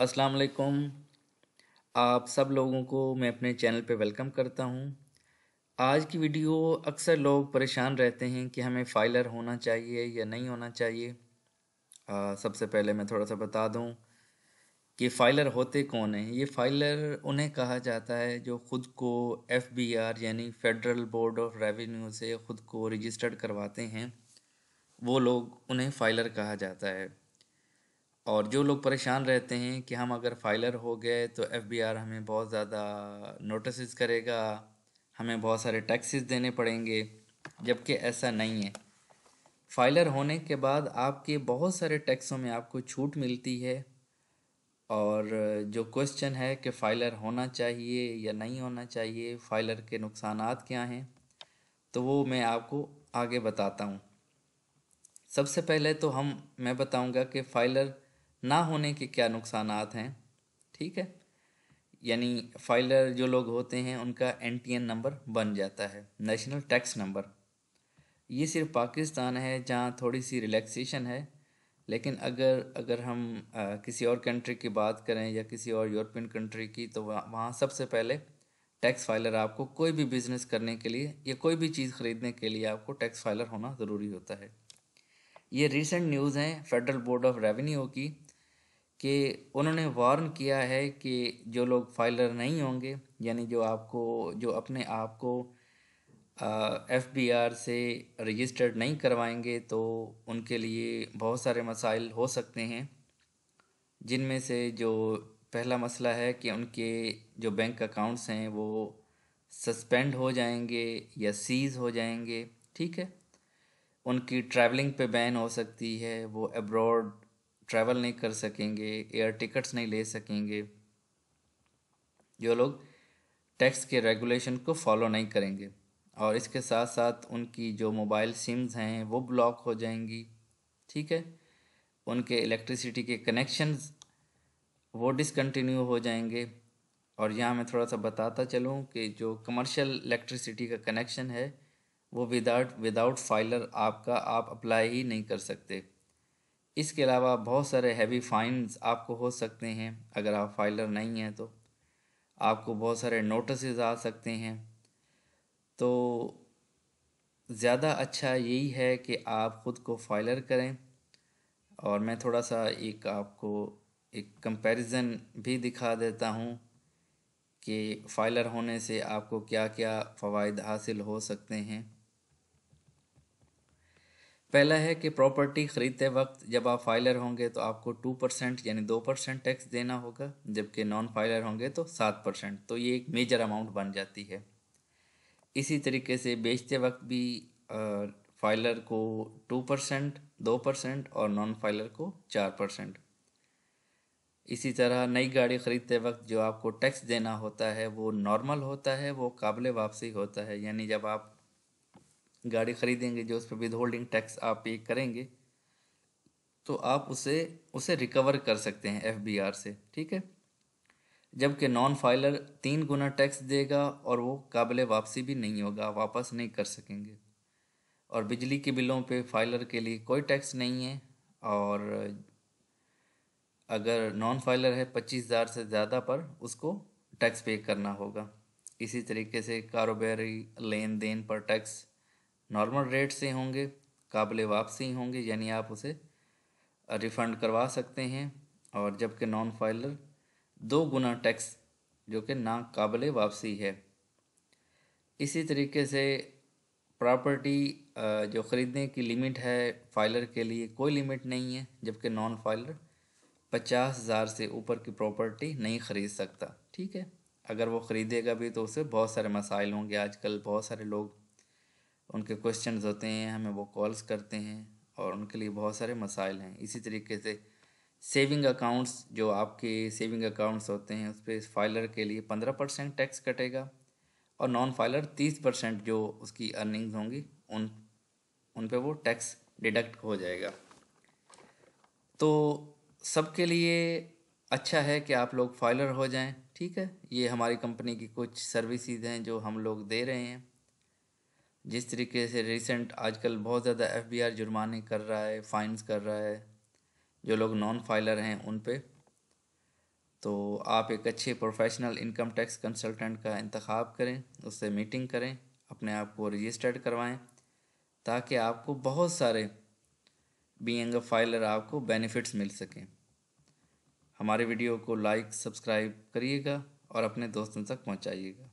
अस्सलाम वालेकुम आप सब लोगों को मैं अपने चैनल पे वेलकम करता हूँ आज की वीडियो अक्सर लोग परेशान रहते हैं कि हमें फाइलर होना चाहिए या नहीं होना चाहिए आ, सबसे पहले मैं थोड़ा सा बता दूँ कि फाइलर होते कौन हैं ये फाइलर उन्हें कहा जाता है जो ख़ुद को एफ बी आर यानी फेडरल बोर्ड ऑफ रेवेन्यू से ख़ुद को रजिस्टर्ड करवाते हैं वो लोग उन्हें फाइलर कहा जाता है और जो लोग परेशान रहते हैं कि हम अगर फाइलर हो गए तो एफ हमें बहुत ज़्यादा नोटिस करेगा हमें बहुत सारे टैक्सेस देने पड़ेंगे जबकि ऐसा नहीं है फाइलर होने के बाद आपके बहुत सारे टैक्सों में आपको छूट मिलती है और जो क्वेश्चन है कि फाइलर होना चाहिए या नहीं होना चाहिए फाइलर के नुकसान क्या हैं तो वो मैं आपको आगे बताता हूँ सबसे पहले तो हम मैं बताऊँगा कि फाइलर ना होने के क्या नुकसान हैं ठीक है यानी फाइलर जो लोग होते हैं उनका एन नंबर बन जाता है नेशनल टैक्स नंबर ये सिर्फ पाकिस्तान है जहाँ थोड़ी सी रिलैक्सेशन है लेकिन अगर अगर हम आ, किसी और कंट्री की बात करें या किसी और यूरोपियन कंट्री की तो वह, वहाँ सबसे पहले टैक्स फाइलर आपको कोई भी बिज़नेस करने के लिए या कोई भी चीज़ ख़रीदने के लिए आपको टैक्स फाइलर होना ज़रूरी होता है ये रिसेंट न्यूज़ हैं फेडरल बोर्ड ऑफ रेवेन्यू की कि उन्होंने वार्न किया है कि जो लोग फाइलर नहीं होंगे यानी जो आपको जो अपने आप को एफ बी आर से रजिस्टर्ड नहीं करवाएंगे तो उनके लिए बहुत सारे मसाइल हो सकते हैं जिनमें से जो पहला मसला है कि उनके जो बैंक अकाउंट्स हैं वो सस्पेंड हो जाएंगे या सीज़ हो जाएंगे ठीक है उनकी ट्रैवलिंग पे बैन हो सकती है वो अब्रॉड ट्रैवल नहीं कर सकेंगे एयर टिकट्स नहीं ले सकेंगे जो लोग टैक्स के रेगुलेशन को फॉलो नहीं करेंगे और इसके साथ साथ उनकी जो मोबाइल सिम्स हैं वो ब्लॉक हो जाएंगी ठीक है उनके इलेक्ट्रिसिटी के कनेक्शन वो डिसकंटिन्यू हो जाएंगे और यहाँ मैं थोड़ा सा बताता चलूँ कि जो कमर्शियल इलेक्ट्रिसिटी का कनेक्शन है वो विदाउट विदाउट फाइलर आपका आप अप्लाई ही नहीं कर सकते इसके अलावा बहुत सारे हैवी फाइन्स आपको हो सकते हैं अगर आप फाइलर नहीं हैं तो आपको बहुत सारे नोटिस आ सकते हैं तो ज़्यादा अच्छा यही है कि आप ख़ुद को फाइलर करें और मैं थोड़ा सा एक आपको एक कंपैरिजन भी दिखा देता हूँ कि फाइलर होने से आपको क्या क्या फ़वाद हासिल हो सकते हैं पहला है कि प्रॉपर्टी ख़रीदते वक्त जब आप फाइलर होंगे तो आपको टू परसेंट यानी दो परसेंट टैक्स देना होगा जबकि नॉन फाइलर होंगे तो सात परसेंट तो ये एक मेजर अमाउंट बन जाती है इसी तरीके से बेचते वक्त भी आ, फाइलर को टू परसेंट दो परसेंट और नॉन फाइलर को चार परसेंट इसी तरह नई गाड़ी ख़रीदते वक्त जो आपको टैक्स देना होता है वो नॉर्मल होता है वो काबिल वापसी होता है यानी जब आप गाड़ी ख़रीदेंगे जो उस पर विद होल्डिंग टैक्स आप पे करेंगे तो आप उसे उसे रिकवर कर सकते हैं एफ से ठीक है जबकि नॉन फाइलर तीन गुना टैक्स देगा और वो काबिल वापसी भी नहीं होगा वापस नहीं कर सकेंगे और बिजली के बिलों पे फाइलर के लिए कोई टैक्स नहीं है और अगर नॉन फाइलर है पच्चीस हज़ार से ज़्यादा पर उसको टैक्स पे करना होगा इसी तरीके से कारोबारी लेन देन पर टैक्स नॉर्मल रेट से होंगे काबिल वापसी होंगे यानी आप उसे रिफ़ंड करवा सकते हैं और जबकि नॉन फाइलर दो गुना टैक्स जो कि ना काबिल वापसी है इसी तरीके से प्रॉपर्टी जो ख़रीदने की लिमिट है फाइलर के लिए कोई लिमिट नहीं है जबकि नॉन फाइलर पचास हज़ार से ऊपर की प्रॉपर्टी नहीं ख़रीद सकता ठीक है अगर वो ख़रीदेगा भी तो उसे बहुत सारे मसाइल होंगे आजकल बहुत सारे लोग उनके क्वेश्चन होते हैं हमें वो कॉल्स करते हैं और उनके लिए बहुत सारे मसाइल हैं इसी तरीके से सेविंग अकाउंट्स जो आपके सेविंग अकाउंट्स होते हैं उस पर फाइलर के लिए पंद्रह परसेंट टैक्स कटेगा और नॉन फाइलर तीस परसेंट जो उसकी अर्निंग्स होंगी उन उन पे वो टैक्स डिडक्ट हो जाएगा तो सबके लिए अच्छा है कि आप लोग फाइलर हो जाएं ठीक है ये हमारी कंपनी की कुछ सर्विसेज हैं जो हम लोग दे रहे हैं जिस तरीके से रिसेंट आजकल बहुत ज़्यादा एफ जुर्माने कर रहा है फाइन्स कर रहा है जो लोग नॉन फाइलर हैं उन पर तो आप एक अच्छे प्रोफेशनल इनकम टैक्स कंसल्टेंट का इंतखब करें उससे मीटिंग करें अपने आप को रजिस्टर्ड करवाएं ताकि आपको बहुत सारे बीइंग अ फाइलर आपको बेनिफिट्स मिल सकें हमारे वीडियो को लाइक सब्सक्राइब करिएगा और अपने दोस्तों तक पहुंचाइएगा